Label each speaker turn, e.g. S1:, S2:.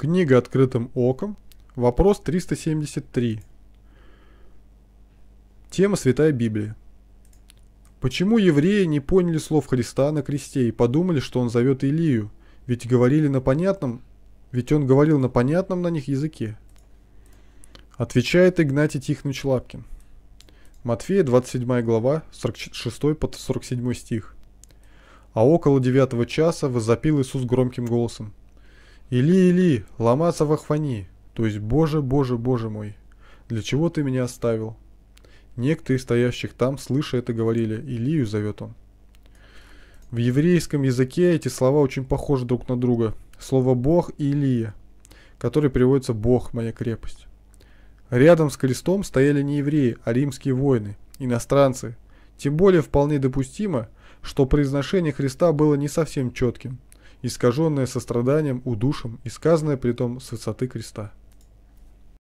S1: Книга «Открытым оком». Вопрос 373. Тема «Святая Библия». Почему евреи не поняли слов Христа на кресте и подумали, что он зовет Илию? Ведь говорили на понятном, ведь он говорил на понятном на них языке. Отвечает Игнатий Тихонович Лапкин. Матфея 27 глава, 46 по 47 стих. А около девятого часа возопил Иисус громким голосом. Или, или, ломаться в ахвани, то есть боже, боже, боже мой, для чего ты меня оставил? Некто из стоящих там, слыша это, говорили, Илию зовет он. В еврейском языке эти слова очень похожи друг на друга. Слово «бог» и «Илия», который переводится «бог, моя крепость». Рядом с крестом стояли не евреи, а римские воины, иностранцы. Тем более вполне допустимо, что произношение Христа было не совсем четким – искаженное состраданием, удушем и сказанное том с высоты креста.